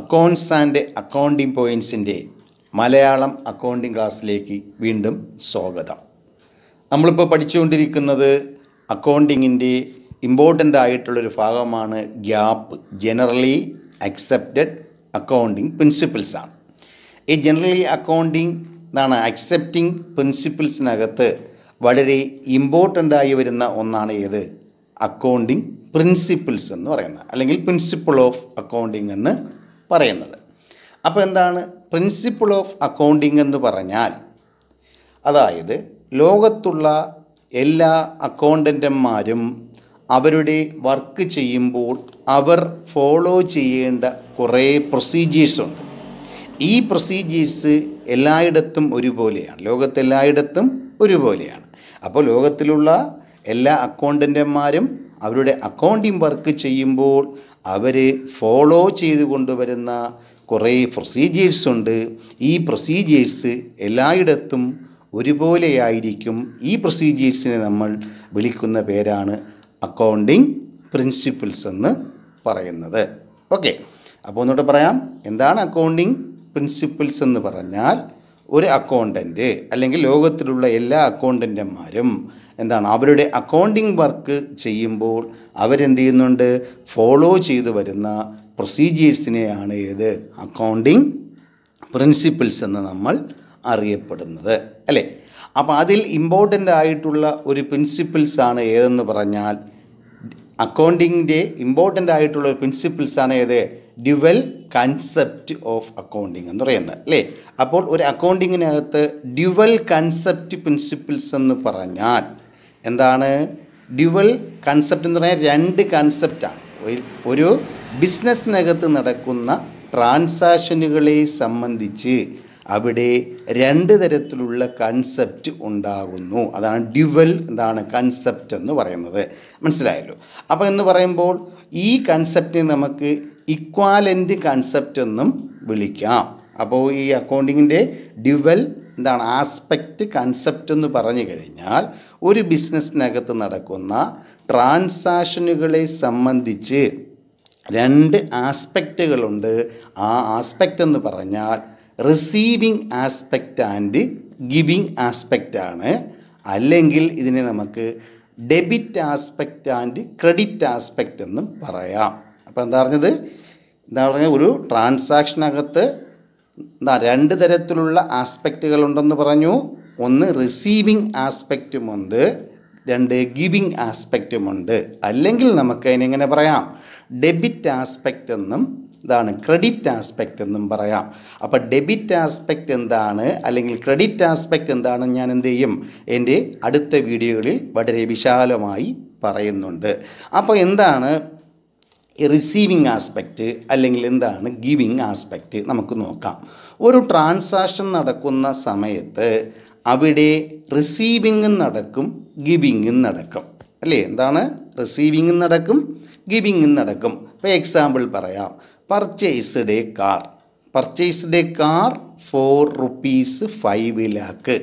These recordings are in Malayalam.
അക്കൗണ്ട്സ് ആൻഡ് അക്കൗണ്ടിംഗ് പോയിൻസിൻ്റെ മലയാളം അക്കൗണ്ടിംഗ് ക്ലാസ്സിലേക്ക് വീണ്ടും സ്വാഗതം നമ്മളിപ്പോൾ പഠിച്ചുകൊണ്ടിരിക്കുന്നത് അക്കൗണ്ടിങ്ങിൻ്റെ ഇമ്പോർട്ടൻ്റ് ആയിട്ടുള്ളൊരു ഭാഗമാണ് ഗ്യാപ്പ് ജനറലി അക്സെപ്റ്റഡ് അക്കൗണ്ടിങ് പ്രിൻസിപ്പിൾസാണ് ഈ ജനറലി അക്കൗണ്ടിങ് എന്താണ് അക്സെപ്റ്റിംഗ് പ്രിൻസിപ്പിൾസിനകത്ത് വളരെ ഇമ്പോർട്ടൻ്റായി വരുന്ന ഒന്നാണ് ഏത് അക്കൗണ്ടിങ് പ്രിൻസിപ്പിൾസ് എന്ന് പറയുന്നത് അല്ലെങ്കിൽ പ്രിൻസിപ്പിൾ ഓഫ് അക്കൗണ്ടിങ് എന്ന് പറയുന്നത് അപ്പോൾ എന്താണ് പ്രിൻസിപ്പിൾ ഓഫ് അക്കൗണ്ടിംഗ് എന്ന് പറഞ്ഞാൽ അതായത് ലോകത്തുള്ള എല്ലാ അക്കൗണ്ടൻ്റന്മാരും അവരുടെ വർക്ക് ചെയ്യുമ്പോൾ അവർ ഫോളോ ചെയ്യേണ്ട കുറേ പ്രൊസീജിയേഴ്സുണ്ട് ഈ പ്രൊസീജിയേഴ്സ് എല്ലായിടത്തും ഒരുപോലെയാണ് ലോകത്തെല്ലായിടത്തും ഒരുപോലെയാണ് അപ്പോൾ ലോകത്തിലുള്ള എല്ലാ അക്കൗണ്ടൻ്റന്മാരും അവരുടെ അക്കൗണ്ടിങ് വർക്ക് ചെയ്യുമ്പോൾ അവർ ഫോളോ ചെയ്തു കൊണ്ടുവരുന്ന കുറേ പ്രൊസീജിയേഴ്സ് ഉണ്ട് ഈ പ്രൊസീജിയേഴ്സ് എല്ലായിടത്തും ഒരുപോലെയായിരിക്കും ഈ പ്രൊസീജിയേഴ്സിനെ നമ്മൾ വിളിക്കുന്ന പേരാണ് അക്കൗണ്ടിങ് പ്രിൻസിപ്പിൾസ് എന്ന് പറയുന്നത് ഓക്കെ അപ്പോൾ ഒന്നുകൂടെ പറയാം എന്താണ് അക്കൗണ്ടിങ് പ്രിൻസിപ്പിൾസ് എന്ന് പറഞ്ഞാൽ ഒരു അക്കൗണ്ടൻറ്റ് അല്ലെങ്കിൽ ലോകത്തിലുള്ള എല്ലാ അക്കൗണ്ടൻറ്റന്മാരും എന്താണ് അവരുടെ അക്കൗണ്ടിങ് വർക്ക് ചെയ്യുമ്പോൾ അവരെന്ത് ചെയ്യുന്നുണ്ട് ഫോളോ ചെയ്തു വരുന്ന പ്രൊസീജിയേഴ്സിനെയാണ് ഏത് അക്കൗണ്ടിങ് പ്രിൻസിപ്പിൾസ് എന്ന് നമ്മൾ അറിയപ്പെടുന്നത് അല്ലേ അപ്പോൾ അതിൽ ഇമ്പോർട്ടൻ്റ് ആയിട്ടുള്ള ഒരു പ്രിൻസിപ്പിൾസാണ് ഏതെന്ന് പറഞ്ഞാൽ അക്കൗണ്ടിങ്ങിൻ്റെ ഇമ്പോർട്ടൻ്റ് ആയിട്ടുള്ള ഒരു പ്രിൻസിപ്പിൾസാണ് ഏത് ഡ്യുവൽ കൺസെപ്റ്റ് ഓഫ് അക്കൗണ്ടിങ് എന്ന് പറയുന്നത് അല്ലേ അപ്പോൾ ഒരു അക്കൗണ്ടിങ്ങിനകത്ത് ഡ്യുവൽ കൺസെപ്റ്റ് പ്രിൻസിപ്പിൾസ് എന്ന് പറഞ്ഞാൽ എന്താണ് ഡ്യുവൽ കൺസെപ്റ്റ് എന്ന് പറഞ്ഞാൽ രണ്ട് കൺസെപ്റ്റാണ് ഒരു ബിസിനസ്സിനകത്ത് നടക്കുന്ന ട്രാൻസാക്ഷനുകളെ സംബന്ധിച്ച് അവിടെ രണ്ട് തരത്തിലുള്ള കൺസെപ്റ്റ് ഉണ്ടാകുന്നു അതാണ് ഡ്യുവൽ എന്താണ് കൺസെപ്റ്റ് എന്ന് പറയുന്നത് മനസ്സിലായല്ലോ അപ്പോൾ എന്ന് പറയുമ്പോൾ ഈ കൺസെപ്റ്റിനെ നമുക്ക് ഇക്വാലൻ്റ് കൺസെപ്റ്റ് എന്നും വിളിക്കാം അപ്പോൾ ഈ അക്കൗണ്ടിങ്ങിൻ്റെ ഡ്യുവൽ എന്താണ് ആസ്പെക്റ്റ് കൺസെപ്റ്റ് എന്ന് പറഞ്ഞു കഴിഞ്ഞാൽ ഒരു ബിസിനസ്സിനകത്ത് നടക്കുന്ന ട്രാൻസാക്ഷനുകളെ സംബന്ധിച്ച് രണ്ട് ആസ്പെക്റ്റുകളുണ്ട് ആ ആസ്പെക്റ്റ് എന്ന് പറഞ്ഞാൽ receiving aspect and giving aspect ആണ് അല്ലെങ്കിൽ ഇതിനെ നമുക്ക് debit aspect and credit aspect എന്നും പറയാം അപ്പോൾ എന്താ പറഞ്ഞത് എന്താ പറഞ്ഞാൽ ഒരു ട്രാൻസാക്ഷനകത്ത് എന്താ രണ്ട് തരത്തിലുള്ള ആസ്പെക്റ്റുകൾ ഉണ്ടെന്ന് പറഞ്ഞു ഒന്ന് റിസീവിങ് ആസ്പെക്റ്റുമുണ്ട് രണ്ട് ഗിവിങ് ആസ്പെക്റ്റുമുണ്ട് അല്ലെങ്കിൽ നമുക്ക് അതിനെങ്ങനെ പറയാം ഡെബിറ്റ് ആസ്പെക്റ്റ് എന്നും ഇതാണ് ക്രെഡിറ്റ് ആസ്പെക്റ്റ് എന്നും പറയാം അപ്പോൾ ഡെബിറ്റ് ആസ്പെക്റ്റ് എന്താണ് അല്ലെങ്കിൽ ക്രെഡിറ്റ് ആസ്പെക്റ്റ് എന്താണ് ഞാൻ എന്ത് ചെയ്യും എൻ്റെ അടുത്ത വീഡിയോകളിൽ വളരെ വിശാലമായി പറയുന്നുണ്ട് അപ്പോൾ എന്താണ് റിസീവിങ് ആസ്പെക്റ്റ് അല്ലെങ്കിൽ എന്താണ് ഗിവിങ് ആസ്പെക്റ്റ് നമുക്ക് നോക്കാം ഒരു ട്രാൻസാക്ഷൻ നടക്കുന്ന സമയത്ത് അവിടെ റിസീവിങ്ങും നടക്കും ഗിവിങ്ങും നടക്കും അല്ലേ എന്താണ് റിസീവിങ്ങും നടക്കും ഗിവിങ്ങും നടക്കും ഇപ്പോൾ എക്സാമ്പിൾ പറയാം purchased a car purchased a car for rupees five lakh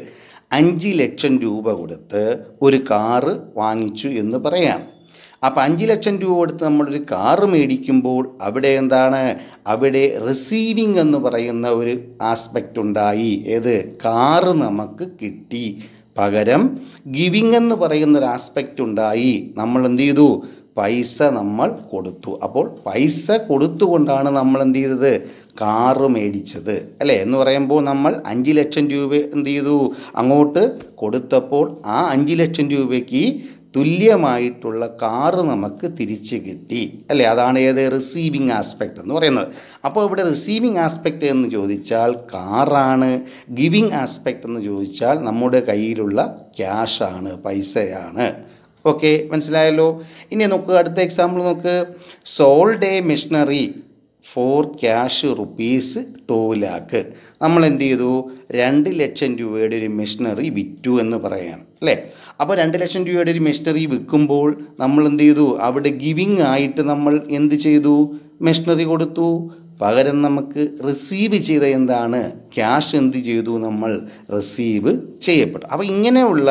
അഞ്ച് ലക്ഷം രൂപ കൊടുത്ത് ഒരു കാറ് വാങ്ങിച്ചു എന്ന് പറയാം അപ്പോൾ അഞ്ച് ലക്ഷം രൂപ കൊടുത്ത് നമ്മളൊരു കാറ് മേടിക്കുമ്പോൾ അവിടെ എന്താണ് അവിടെ റിസീവിങ് എന്ന് പറയുന്ന ഒരു ആസ്പെക്റ്റ് ഉണ്ടായി ഏത് കാറ് നമുക്ക് കിട്ടി പകരം ഗിവിങ് എന്ന് പറയുന്ന ഒരു ആസ്പെക്റ്റ് ഉണ്ടായി നമ്മൾ എന്ത് ചെയ്തു പൈസ നമ്മൾ കൊടുത്തു അപ്പോൾ പൈസ കൊടുത്തുകൊണ്ടാണ് നമ്മൾ എന്ത് ചെയ്തത് കാറ് മേടിച്ചത് അല്ലേ എന്ന് പറയുമ്പോൾ നമ്മൾ അഞ്ച് ലക്ഷം രൂപ എന്ത് ചെയ്തു അങ്ങോട്ട് കൊടുത്തപ്പോൾ ആ അഞ്ച് ലക്ഷം രൂപയ്ക്ക് തുല്യമായിട്ടുള്ള കാറ് നമുക്ക് തിരിച്ച് കിട്ടി അല്ലേ അതാണ് ഏത് റിസീവിങ് ആസ്പെക്റ്റ് എന്ന് പറയുന്നത് അപ്പോൾ ഇവിടെ റിസീവിങ് ആസ്പെക്റ്റ് എന്ന് ചോദിച്ചാൽ കാറാണ് ഗിവിങ് ആസ്പെക്റ്റ് എന്ന് ചോദിച്ചാൽ നമ്മുടെ കയ്യിലുള്ള ക്യാഷാണ് പൈസയാണ് ഓക്കെ മനസ്സിലായല്ലോ ഇനി നോക്കുക അടുത്ത എക്സാമ്പിൾ നോക്ക് sold a machinery for cash rupees two lakh നമ്മൾ എന്ത് ചെയ്തു രണ്ട് ലക്ഷം രൂപയുടെ ഒരു മെഷീനറി വിറ്റു എന്ന് പറയുകയാണ് അല്ലേ അപ്പോൾ രണ്ട് ലക്ഷം രൂപയുടെ ഒരു മെഷീനറി വിൽക്കുമ്പോൾ നമ്മൾ എന്ത് ചെയ്തു അവിടെ ഗിവിങ് ആയിട്ട് നമ്മൾ എന്ത് ചെയ്തു മെഷീനറി കൊടുത്തു പകരം നമുക്ക് റിസീവ് ചെയ്ത എന്താണ് ക്യാഷ് എന്ത് ചെയ്തു നമ്മൾ റിസീവ് ചെയ്യപ്പെട്ടു അപ്പോൾ ഇങ്ങനെയുള്ള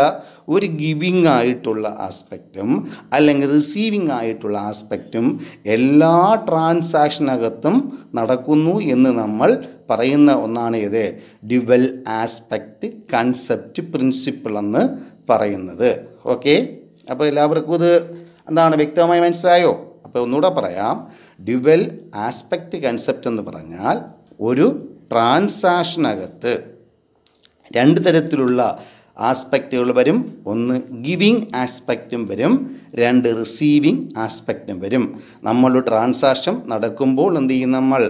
ഒരു ഗിവിങ് ആയിട്ടുള്ള ആസ്പെക്റ്റും അല്ലെങ്കിൽ റിസീവിങ് ആയിട്ടുള്ള ആസ്പെക്റ്റും എല്ലാ ട്രാൻസാക്ഷനകത്തും നടക്കുന്നു എന്ന് നമ്മൾ പറയുന്ന ഒന്നാണ് ഇത് ഡ്യുവൽ ആസ്പെക്റ്റ് കൺസെപ്റ്റ് പ്രിൻസിപ്പിൾ എന്ന് പറയുന്നത് ഓക്കെ അപ്പോൾ എല്ലാവർക്കും ഇത് എന്താണ് വ്യക്തമായി മനസ്സിലായോ അപ്പോൾ ഒന്നുകൂടെ പറയാം ഡ്യുവൽ ആസ്പെക്റ്റ് കൺസെപ്റ്റ് എന്ന് പറഞ്ഞാൽ ഒരു ട്രാൻസാക്ഷനകത്ത് രണ്ട് തരത്തിലുള്ള ആസ്പെക്റ്റുകൾ വരും ഒന്ന് ഗിവിങ് ആസ്പെക്റ്റും വരും രണ്ട് റിസീവിങ് ആസ്പെക്റ്റും വരും നമ്മൾ ട്രാൻസാക്ഷൻ നടക്കുമ്പോൾ എന്ത് ചെയ്യും നമ്മൾ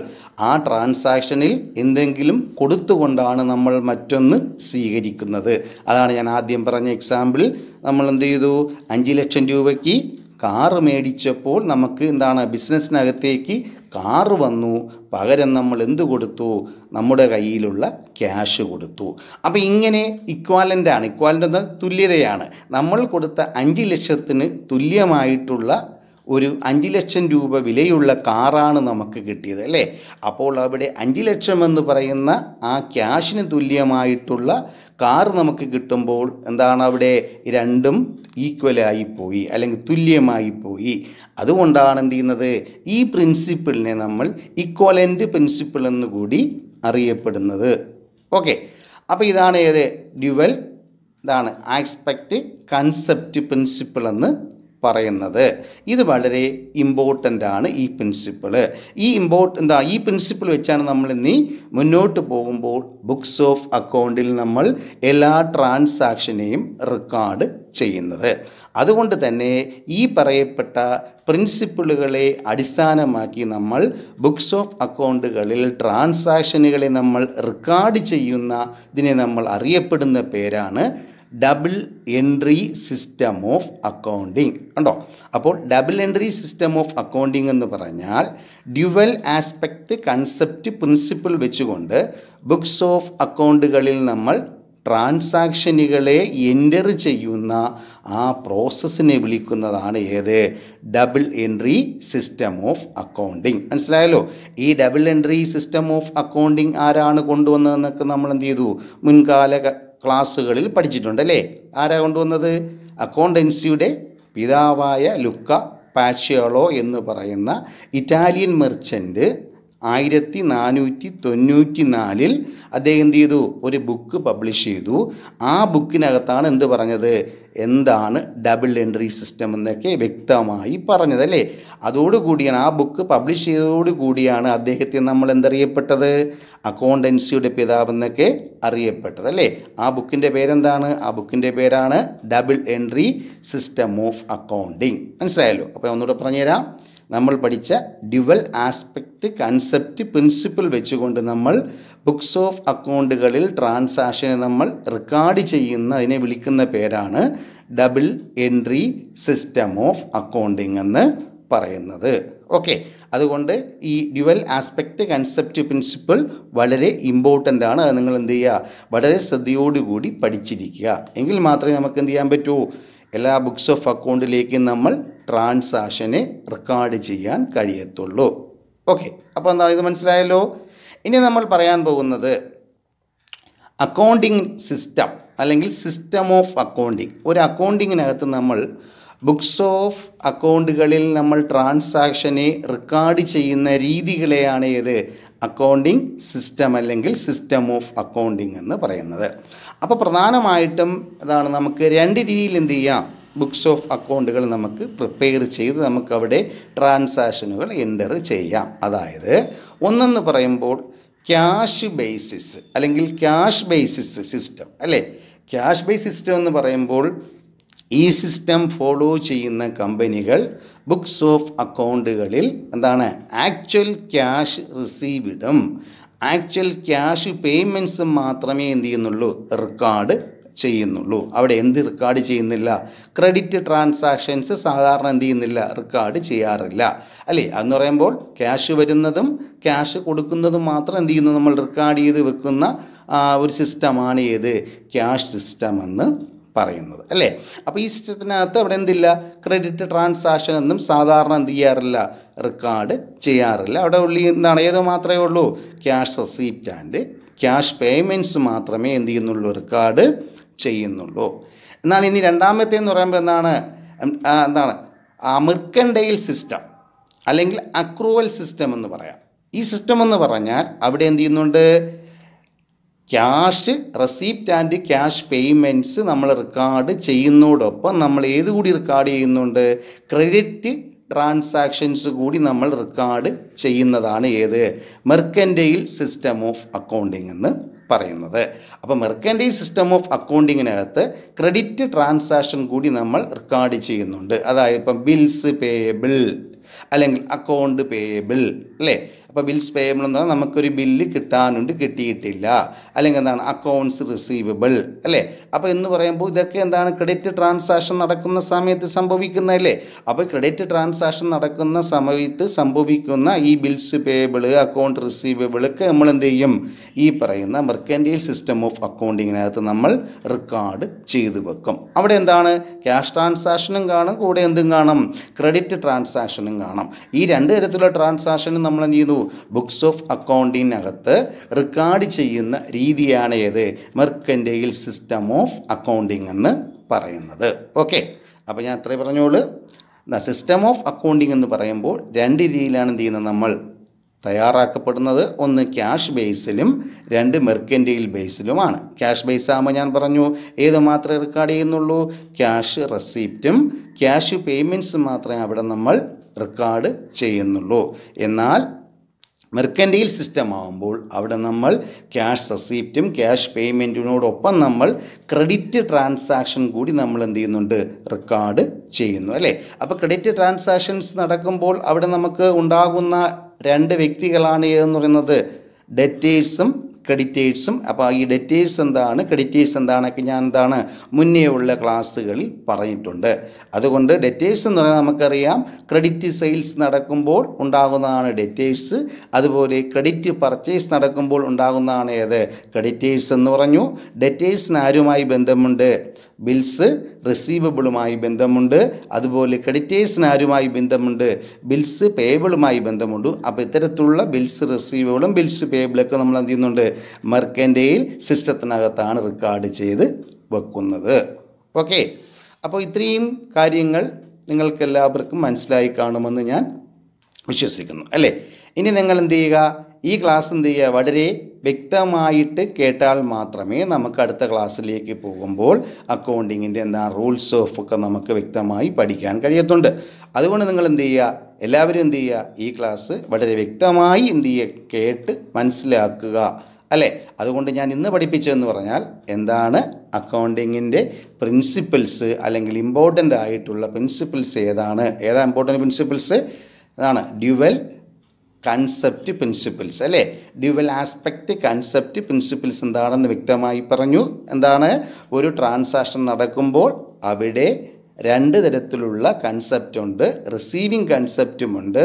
ആ ട്രാൻസാക്ഷനിൽ എന്തെങ്കിലും കൊടുത്തുകൊണ്ടാണ് നമ്മൾ മറ്റൊന്ന് സ്വീകരിക്കുന്നത് അതാണ് ഞാൻ ആദ്യം പറഞ്ഞ എക്സാമ്പിൾ നമ്മൾ എന്ത് ചെയ്തു അഞ്ച് ലക്ഷം രൂപയ്ക്ക് കാറ് മേടിച്ചപ്പോൾ നമുക്ക് എന്താണ് ബിസിനസ്സിനകത്തേക്ക് കാറ് വന്നു പകരം നമ്മൾ എന്ത് കൊടുത്തു നമ്മുടെ കയ്യിലുള്ള ക്യാഷ് കൊടുത്തു അപ്പോൾ ഇങ്ങനെ ഇക്വാലൻ്റാണ് ഇക്വാലൻ്റ് എന്ന തുല്യതയാണ് നമ്മൾ കൊടുത്ത അഞ്ച് ലക്ഷത്തിന് തുല്യമായിട്ടുള്ള ഒരു അഞ്ച് ലക്ഷം രൂപ വിലയുള്ള കാറാണ് നമുക്ക് കിട്ടിയത് അല്ലേ അപ്പോൾ അവിടെ അഞ്ച് ലക്ഷം എന്ന് പറയുന്ന ആ ക്യാഷിന് തുല്യമായിട്ടുള്ള കാർ നമുക്ക് കിട്ടുമ്പോൾ എന്താണ് അവിടെ രണ്ടും ഈക്വലായി പോയി അല്ലെങ്കിൽ തുല്യമായി പോയി അതുകൊണ്ടാണ് എന്ത് ചെയ്യുന്നത് ഈ പ്രിൻസിപ്പിളിനെ നമ്മൾ ഇക്വലൻ്റ് പ്രിൻസിപ്പിൾ എന്ന് കൂടി അറിയപ്പെടുന്നത് ഓക്കെ അപ്പോൾ ഇതാണ് ഏത് ഡ്യുവൽ ഇതാണ് ആക്സ്പെക്റ്റ് കൺസെപ്റ്റ് പ്രിൻസിപ്പിൾ എന്ന് പറയുന്നത് ഇത് വളരെ ഇമ്പോർട്ടൻ്റ് ആണ് ഈ പ്രിൻസിപ്പിൾ ഈ ഇമ്പോർട്ട് എന്താ ഈ പ്രിൻസിപ്പിൾ വെച്ചാണ് നമ്മൾ ഇനി മുന്നോട്ട് പോകുമ്പോൾ ബുക്സ് ഓഫ് അക്കൗണ്ടിൽ നമ്മൾ എല്ലാ ട്രാൻസാക്ഷനെയും റെക്കോർഡ് ചെയ്യുന്നത് അതുകൊണ്ട് തന്നെ ഈ പറയപ്പെട്ട പ്രിൻസിപ്പിളുകളെ അടിസ്ഥാനമാക്കി നമ്മൾ ബുക്സ് ഓഫ് അക്കൗണ്ടുകളിൽ ട്രാൻസാക്ഷനുകളെ നമ്മൾ റെക്കോർഡ് ചെയ്യുന്ന ഇതിനെ നമ്മൾ അറിയപ്പെടുന്ന പേരാണ് double entry system of accounting ഉണ്ടോ അപ്പോൾ double entry system of accounting എന്ന് പറഞ്ഞാൽ ഡ്യുവൽ ആസ്പെക്റ്റ് കൺസെപ്റ്റ് പ്രിൻസിപ്പിൾ വെച്ചുകൊണ്ട് ബുക്സ് ഓഫ് അക്കൗണ്ടുകളിൽ നമ്മൾ ട്രാൻസാക്ഷനുകളെ എൻ്റർ ചെയ്യുന്ന ആ പ്രോസസ്സിനെ വിളിക്കുന്നതാണ് ഏത് double entry system of accounting മനസ്സിലായല്ലോ ഈ double entry system of accounting ആരാണ് കൊണ്ടുവന്നതെന്നൊക്കെ നമ്മൾ എന്ത് ചെയ്തു മുൻകാല ക്ലാസ്സുകളിൽ പഠിച്ചിട്ടുണ്ട് അല്ലേ ആരാ കൊണ്ടുവന്നത് അക്കൗണ്ടൻസിയുടെ പിതാവായ ലുക്ക പാച്ചിയോളോ എന്ന് പറയുന്ന ഇറ്റാലിയൻ മെർച്ചൻ്റ് ആയിരത്തി നാനൂറ്റി തൊണ്ണൂറ്റി നാലിൽ അദ്ദേഹം എന്ത് ചെയ്തു ഒരു ബുക്ക് പബ്ലിഷ് ചെയ്തു ആ ബുക്കിനകത്താണ് എന്ത് പറഞ്ഞത് എന്താണ് ഡബിൾ എൻട്രി സിസ്റ്റം എന്നൊക്കെ വ്യക്തമായി പറഞ്ഞത് അല്ലേ അതോടുകൂടിയാണ് ആ ബുക്ക് പബ്ലിഷ് ചെയ്തതോടുകൂടിയാണ് അദ്ദേഹത്തെ നമ്മൾ എന്തറിയപ്പെട്ടത് അക്കൗണ്ടൻസിയുടെ പിതാവെന്നൊക്കെ അറിയപ്പെട്ടത് അല്ലേ ആ ബുക്കിൻ്റെ പേരെന്താണ് ആ ബുക്കിൻ്റെ പേരാണ് double entry system of accounting മനസ്സിലായല്ലോ അപ്പോൾ ഒന്നുകൂടെ പറഞ്ഞുതരാം നമ്മൾ പഠിച്ച ഡ്യുവൽ ആസ്പെക്റ്റ് കൺസെപ്റ്റ് പ്രിൻസിപ്പിൾ വെച്ചുകൊണ്ട് നമ്മൾ ബുക്സ് ഓഫ് അക്കൗണ്ടുകളിൽ ട്രാൻസാക്ഷനെ നമ്മൾ റെക്കോർഡ് ചെയ്യുന്ന അതിനെ വിളിക്കുന്ന പേരാണ് double entry system of accounting എന്ന് പറയുന്നത് ഓക്കെ അതുകൊണ്ട് ഈ ഡ്യുവൽ ആസ്പെക്റ്റ് കൺസെപ്റ്റ് പ്രിൻസിപ്പിൾ വളരെ ഇമ്പോർട്ടൻ്റ് ആണ് അത് നിങ്ങൾ എന്ത് ചെയ്യുക വളരെ ശ്രദ്ധയോടുകൂടി പഠിച്ചിരിക്കുക എങ്കിൽ മാത്രമേ നമുക്ക് എന്ത് ചെയ്യാൻ പറ്റൂ എല്ലാ ബുക്സ് ഓഫ് അക്കൗണ്ടിലേക്കും നമ്മൾ ട്രാൻസാക്ഷനെ റെക്കോർഡ് ചെയ്യാൻ കഴിയത്തുള്ളൂ ഓക്കെ അപ്പോൾ എന്താണ് ഇത് മനസ്സിലായല്ലോ ഇനി നമ്മൾ പറയാൻ പോകുന്നത് അക്കൗണ്ടിങ് സിസ്റ്റം അല്ലെങ്കിൽ സിസ്റ്റം ഓഫ് അക്കൗണ്ടിങ് ഒരു അക്കൗണ്ടിങ്ങിനകത്ത് നമ്മൾ ബുക്സ് ഓഫ് അക്കൗണ്ടുകളിൽ നമ്മൾ ട്രാൻസാക്ഷനെ റെക്കോർഡ് ചെയ്യുന്ന രീതികളെയാണ് ഏത് അക്കൗണ്ടിങ് സിസ്റ്റം അല്ലെങ്കിൽ സിസ്റ്റം ഓഫ് അക്കൗണ്ടിങ് എന്ന് പറയുന്നത് അപ്പോൾ പ്രധാനമായിട്ടും ഇതാണ് നമുക്ക് രണ്ട് രീതിയിൽ എന്ത് ചെയ്യാം ബുക്സ് ഓഫ് അക്കൗണ്ടുകൾ നമുക്ക് പ്രിപ്പയർ ചെയ്ത് നമുക്കവിടെ ട്രാൻസാക്ഷനുകൾ എൻ്റർ ചെയ്യാം അതായത് ഒന്നെന്ന് പറയുമ്പോൾ ക്യാഷ് ബേസിസ് അല്ലെങ്കിൽ ക്യാഷ് ബേസിസ് സിസ്റ്റം അല്ലേ ക്യാഷ് ബേസ് സിസ്റ്റം എന്ന് പറയുമ്പോൾ ഈ സിസ്റ്റം ഫോളോ ചെയ്യുന്ന കമ്പനികൾ ബുക്സ് ഓഫ് അക്കൗണ്ടുകളിൽ എന്താണ് ആക്ച്വൽ ക്യാഷ് റിസീവിഡും ആക്ച്വൽ ക്യാഷ് പേയ്മെൻറ്റ്സും മാത്രമേ എന്ത് ചെയ്യുന്നുള്ളൂ റെക്കോർഡ് ചെയ്യുന്നുള്ളൂ അവിടെ എന്ത് റെക്കോർഡ് ചെയ്യുന്നില്ല ക്രെഡിറ്റ് ട്രാൻസാക്ഷൻസ് സാധാരണ എന്ത് ചെയ്യുന്നില്ല റെക്കോർഡ് ചെയ്യാറില്ല അല്ലേ അതെന്ന് പറയുമ്പോൾ ക്യാഷ് വരുന്നതും ക്യാഷ് കൊടുക്കുന്നതും മാത്രം എന്ത് ചെയ്യുന്നു നമ്മൾ റെക്കോർഡ് ചെയ്ത് വെക്കുന്ന ഒരു സിസ്റ്റമാണ് ഏത് ക്യാഷ് സിസ്റ്റം എന്ന് പറയുന്നത് അല്ലേ അപ്പോൾ ഈ സിസ്റ്റത്തിനകത്ത് അവിടെ എന്തില്ല ക്രെഡിറ്റ് ട്രാൻസാക്ഷൻ ഒന്നും സാധാരണ എന്ത് ചെയ്യാറില്ല റെക്കോർഡ് ചെയ്യാറില്ല അവിടെ ഉള്ളി എന്താണ് ഏത് മാത്രമേ ഉള്ളൂ cash receipt and cash payments മാത്രമേ എന്ത് ചെയ്യുന്നുള്ളൂ റെക്കോർഡ് ചെയ്യുന്നുള്ളൂ എന്നാൽ ഇനി രണ്ടാമത്തെ എന്ന് പറയുമ്പോൾ എന്താണ് എന്താണ് അമൃക്കൻഡെയിൽ സിസ്റ്റം അല്ലെങ്കിൽ അക്രൂവൽ സിസ്റ്റം എന്ന് പറയാം ഈ സിസ്റ്റം എന്ന് പറഞ്ഞാൽ അവിടെ എന്ത് ചെയ്യുന്നുണ്ട് cash receipt and cash payments നമ്മൾ റെക്കോർഡ് ചെയ്യുന്നതോടൊപ്പം നമ്മൾ ഏത് കൂടി റെക്കോർഡ് ചെയ്യുന്നുണ്ട് ക്രെഡിറ്റ് ട്രാൻസാക്ഷൻസ് കൂടി നമ്മൾ റെക്കോർഡ് ചെയ്യുന്നതാണ് ഏത് മെർക്കൻറ്റൈൽ സിസ്റ്റം ഓഫ് അക്കൗണ്ടിംഗ് എന്ന് പറയുന്നത് അപ്പോൾ മെർക്കൻറ്റൈൽ സിസ്റ്റം ഓഫ് അക്കൗണ്ടിങ്ങിനകത്ത് ക്രെഡിറ്റ് ട്രാൻസാക്ഷൻ കൂടി നമ്മൾ റെക്കോർഡ് ചെയ്യുന്നുണ്ട് അതായത് ഇപ്പം ബിൽസ് പേയബിൾ അല്ലെങ്കിൽ അക്കൗണ്ട് പേയബിൾ അല്ലേ അപ്പോൾ ബിൽസ് പേയബിൾ എന്ന് പറഞ്ഞാൽ നമുക്കൊരു ബില്ല് കിട്ടാനുണ്ട് കിട്ടിയിട്ടില്ല അല്ലെങ്കിൽ എന്താണ് അക്കൗണ്ട്സ് റിസീവബിൾ അല്ലേ അപ്പോൾ എന്ന് പറയുമ്പോൾ ഇതൊക്കെ എന്താണ് ക്രെഡിറ്റ് ട്രാൻസാക്ഷൻ നടക്കുന്ന സമയത്ത് സംഭവിക്കുന്നതല്ലേ അപ്പോൾ ക്രെഡിറ്റ് ട്രാൻസാക്ഷൻ നടക്കുന്ന സമയത്ത് സംഭവിക്കുന്ന ഈ ബിൽസ് പേയബിൾ അക്കൗണ്ട് റിസീവബിൾ ഒക്കെ നമ്മൾ എന്ത് ചെയ്യും ഈ പറയുന്ന മെർക്കൻഡിയൽ സിസ്റ്റം ഓഫ് അക്കൗണ്ടിങ്ങിനകത്ത് നമ്മൾ റെക്കോർഡ് ചെയ്തു വെക്കും അവിടെ എന്താണ് ക്യാഷ് ട്രാൻസാക്ഷനും കാണും കൂടെ എന്തും കാണും ക്രെഡിറ്റ് ട്രാൻസാക്ഷനും കാണും ഈ രണ്ട് തരത്തിലുള്ള ട്രാൻസാക്ഷനും നമ്മൾ എന്ത് ചെയ്തു ബുക്സ് ഓഫ് അക്കൗണ്ടിനകത്ത് റെക്കോർഡ് ചെയ്യുന്ന രീതിയാണ് ഏത് മെർക്കൻറ്റൈൽ സിസ്റ്റം ഓഫ് അക്കൗണ്ടിങ് എന്ന് പറയുന്നത് ഓക്കെ അപ്പോൾ ഞാൻ അത്രേ പറഞ്ഞോളൂ സിസ്റ്റം ഓഫ് അക്കൗണ്ടിങ് എന്ന് പറയുമ്പോൾ രണ്ട് രീതിയിലാണ് എന്ത് ചെയ്യുന്നത് നമ്മൾ തയ്യാറാക്കപ്പെടുന്നത് ഒന്ന് ക്യാഷ് ബേസിലും രണ്ട് മെർക്കൻറ്റൈൽ ബേസിലുമാണ് ക്യാഷ് ബേസ് ആകുമ്പോൾ ഞാൻ പറഞ്ഞു ഏത് മാത്രമേ റെക്കോർഡ് ചെയ്യുന്നുള്ളൂ ക്യാഷ് റെസീപ്റ്റും ക്യാഷ് പേയ്മെൻറ്റ്സും മാത്രമേ അവിടെ നമ്മൾ റെക്കോർഡ് ചെയ്യുന്നുള്ളൂ എന്നാൽ മെർക്കൻറ്റീൽ സിസ്റ്റം ആകുമ്പോൾ അവിടെ നമ്മൾ ക്യാഷ് റെസീപ്റ്റും ക്യാഷ് പേയ്മെൻറ്റിനോടൊപ്പം നമ്മൾ ക്രെഡിറ്റ് ട്രാൻസാക്ഷൻ കൂടി നമ്മൾ എന്ത് ചെയ്യുന്നുണ്ട് റെക്കോർഡ് ചെയ്യുന്നു അല്ലേ അപ്പോൾ ക്രെഡിറ്റ് ട്രാൻസാക്ഷൻസ് നടക്കുമ്പോൾ അവിടെ നമുക്ക് ഉണ്ടാകുന്ന രണ്ട് വ്യക്തികളാണ് ഏതെന്ന് പറയുന്നത് ഡെറ്റേഴ്സും ക്രെഡിറ്റേഴ്സും അപ്പോൾ ഈ ഡെറ്റേഴ്സ് എന്താണ് ക്രെഡിറ്റേഴ്സ് എന്താണൊക്കെ ഞാൻ എന്താണ് ഉള്ള ക്ലാസ്സുകളിൽ പറഞ്ഞിട്ടുണ്ട് അതുകൊണ്ട് ഡെറ്റേഴ്സ് എന്ന് പറഞ്ഞാൽ നമുക്കറിയാം ക്രെഡിറ്റ് സെയിൽസ് നടക്കുമ്പോൾ ഉണ്ടാകുന്നതാണ് ഡെറ്റേഴ്സ് അതുപോലെ ക്രെഡിറ്റ് പർച്ചേസ് നടക്കുമ്പോൾ ഉണ്ടാകുന്നതാണ് ഏത് ക്രെഡിറ്റേഴ്സ് എന്ന് പറഞ്ഞു ഡെറ്റേഴ്സിന് ആരുമായി ബന്ധമുണ്ട് ബിൽസ് റിസീവബിളുമായി ബന്ധമുണ്ട് അതുപോലെ ക്രെഡിറ്റേഴ്സിന് ആരുമായി ബന്ധമുണ്ട് ബിൽസ് പേബിളുമായി ബന്ധമുണ്ട് അപ്പോൾ ഇത്തരത്തിലുള്ള ബിൽസ് റിസീവബിളും ബിൽസ് പേബിളൊക്കെ നമ്മൾ എന്ത് ചെയ്യുന്നുണ്ട് മെർക്കൻ്റെയിൽ സിസ്റ്റത്തിനകത്താണ് റെക്കോർഡ് ചെയ്ത് വെക്കുന്നത് ഓക്കെ അപ്പോൾ ഇത്രയും കാര്യങ്ങൾ നിങ്ങൾക്കെല്ലാവർക്കും മനസ്സിലായി കാണുമെന്ന് ഞാൻ വിശ്വസിക്കുന്നു അല്ലേ ഇനി നിങ്ങൾ എന്ത് ചെയ്യുക ഈ ക്ലാസ് എന്ത് ചെയ്യുക വളരെ വ്യക്തമായിട്ട് കേട്ടാൽ മാത്രമേ നമുക്ക് അടുത്ത ക്ലാസ്സിലേക്ക് പോകുമ്പോൾ അക്കൗണ്ടിങ്ങിൻ്റെ എന്താ റൂൾസ് ഓഫ് ഒക്കെ നമുക്ക് വ്യക്തമായി പഠിക്കാൻ കഴിയത്തുണ്ട് അതുകൊണ്ട് നിങ്ങൾ എന്ത് ചെയ്യുക എല്ലാവരും എന്ത് ചെയ്യുക ഈ ക്ലാസ് വളരെ വ്യക്തമായി എന്ത് ചെയ്യുക കേട്ട് മനസ്സിലാക്കുക അല്ലേ അതുകൊണ്ട് ഞാൻ ഇന്ന് പഠിപ്പിച്ചതെന്ന് പറഞ്ഞാൽ എന്താണ് അക്കൗണ്ടിങ്ങിൻ്റെ പ്രിൻസിപ്പിൾസ് അല്ലെങ്കിൽ ഇമ്പോർട്ടൻ്റ് ആയിട്ടുള്ള പ്രിൻസിപ്പിൾസ് ഏതാണ് ഏതാ ഇമ്പോർട്ടൻ്റ് പ്രിൻസിപ്പിൾസ് അതാണ് ഡ്യുവൽ കൺസെപ്റ്റ് പ്രിൻസിപ്പിൾസ് അല്ലേ ഡ്യുവൽ ആസ്പെക്റ്റ് കൺസെപ്റ്റ് പ്രിൻസിപ്പിൾസ് എന്താണെന്ന് വ്യക്തമായി പറഞ്ഞു എന്താണ് ഒരു ട്രാൻസാക്ഷൻ നടക്കുമ്പോൾ അവിടെ രണ്ട് തരത്തിലുള്ള കൺസെപ്റ്റ് ഉണ്ട് റിസീവിങ് കൺസെപ്റ്റുമുണ്ട്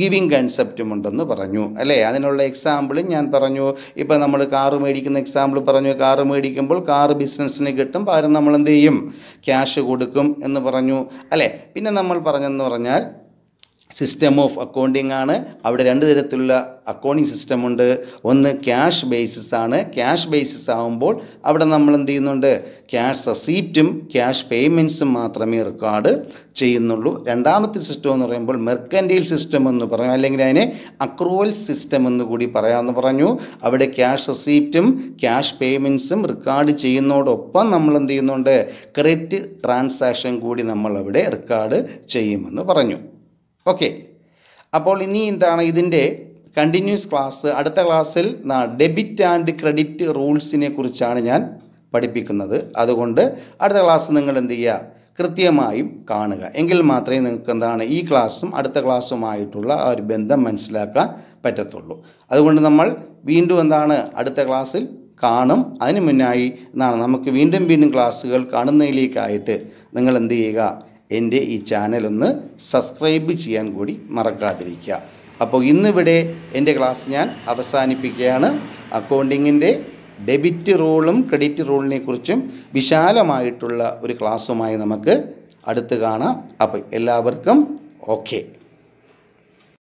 ഗിവിങ് കൺസെപ്റ്റുമുണ്ടെന്ന് പറഞ്ഞു അല്ലേ അതിനുള്ള എക്സാമ്പിളും ഞാൻ പറഞ്ഞു ഇപ്പോൾ നമ്മൾ കാറ് മേടിക്കുന്ന എക്സാമ്പിൾ പറഞ്ഞു കാറ് മേടിക്കുമ്പോൾ കാറ് ബിസിനസ്സിന് കിട്ടും പകരം നമ്മൾ എന്ത് ചെയ്യും ക്യാഷ് കൊടുക്കും എന്ന് പറഞ്ഞു അല്ലേ പിന്നെ നമ്മൾ പറഞ്ഞെന്ന് പറഞ്ഞാൽ സിസ്റ്റം ഓഫ് അക്കൗണ്ടിങ് ആണ് അവിടെ രണ്ട് തരത്തിലുള്ള അക്കൗണ്ടിങ് സിസ്റ്റം ഉണ്ട് ഒന്ന് ക്യാഷ് ബേസിസ് ആണ് ക്യാഷ് ബേസിസ് ആകുമ്പോൾ അവിടെ നമ്മൾ എന്ത് ചെയ്യുന്നുണ്ട് ക്യാഷ് റെസീപ്റ്റും ക്യാഷ് പേയ്മെൻറ്റ്സും മാത്രമേ റെക്കോർഡ് ചെയ്യുന്നുള്ളൂ രണ്ടാമത്തെ സിസ്റ്റം എന്ന് പറയുമ്പോൾ മെർക്കൻറ്റൈൽ സിസ്റ്റം എന്ന് പറഞ്ഞു അല്ലെങ്കിൽ അതിനെ അക്രൂവൽ സിസ്റ്റം എന്ന് കൂടി പറയാമെന്ന് പറഞ്ഞു അവിടെ ക്യാഷ് റെസീപ്റ്റും ക്യാഷ് പേയ്മെൻറ്റ്സും റെക്കോർഡ് ചെയ്യുന്നതോടൊപ്പം നമ്മൾ എന്ത് ചെയ്യുന്നുണ്ട് ക്രെഡിറ്റ് ട്രാൻസാക്ഷൻ കൂടി നമ്മൾ അവിടെ റെക്കോർഡ് ചെയ്യുമെന്ന് പറഞ്ഞു ഓക്കെ അപ്പോൾ ഇനി എന്താണ് ഇതിൻ്റെ കണ്ടിന്യൂസ് ക്ലാസ് അടുത്ത ക്ലാസ്സിൽ ഡെബിറ്റ് ആൻഡ് ക്രെഡിറ്റ് റൂൾസിനെ കുറിച്ചാണ് ഞാൻ പഠിപ്പിക്കുന്നത് അതുകൊണ്ട് അടുത്ത ക്ലാസ് നിങ്ങൾ എന്ത് ചെയ്യുക കൃത്യമായും കാണുക എങ്കിൽ മാത്രമേ നിങ്ങൾക്ക് എന്താണ് ഈ ക്ലാസ്സും അടുത്ത ക്ലാസ്സുമായിട്ടുള്ള ആ ഒരു ബന്ധം മനസ്സിലാക്കാൻ പറ്റത്തുള്ളൂ അതുകൊണ്ട് നമ്മൾ വീണ്ടും എന്താണ് അടുത്ത ക്ലാസ്സിൽ കാണും അതിനു മുന്നായി എന്നാണ് നമുക്ക് വീണ്ടും വീണ്ടും ക്ലാസ്സുകൾ കാണുന്നതിലേക്കായിട്ട് നിങ്ങൾ എന്ത് ചെയ്യുക എൻ്റെ ഈ ചാനലൊന്ന് സബ്സ്ക്രൈബ് ചെയ്യാൻ കൂടി മറക്കാതിരിക്കുക അപ്പോൾ ഇന്നിവിടെ എൻ്റെ ക്ലാസ് ഞാൻ അവസാനിപ്പിക്കുകയാണ് അക്കൗണ്ടിങ്ങിൻ്റെ ഡെബിറ്റ് റൂളും ക്രെഡിറ്റ് റൂളിനെ കുറിച്ചും വിശാലമായിട്ടുള്ള ഒരു ക്ലാസ്സുമായി നമുക്ക് അടുത്ത് കാണാം അപ്പോൾ എല്ലാവർക്കും ഓക്കെ